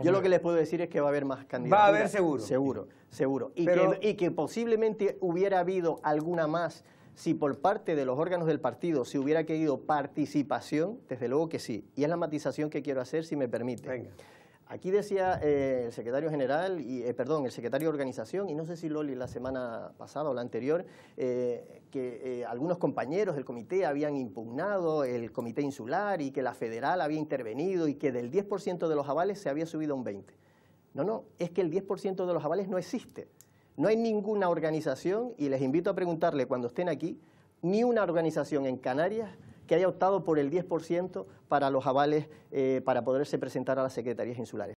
Yo lo que les puedo decir es que va a haber más candidatos. Va a haber seguro. Seguro, seguro. Y, que, y que posiblemente hubiera habido alguna más si por parte de los órganos del partido se hubiera querido participación, desde luego que sí. Y es la matización que quiero hacer, si me permite. Venga. Aquí decía eh, el secretario general, y, eh, perdón, el secretario de organización, y no sé si Loli la semana pasada o la anterior, eh, que algunos compañeros del comité habían impugnado el comité insular y que la federal había intervenido y que del 10% de los avales se había subido a un 20%. No, no, es que el 10% de los avales no existe. No hay ninguna organización, y les invito a preguntarle cuando estén aquí, ni una organización en Canarias que haya optado por el 10% para los avales eh, para poderse presentar a las secretarías insulares.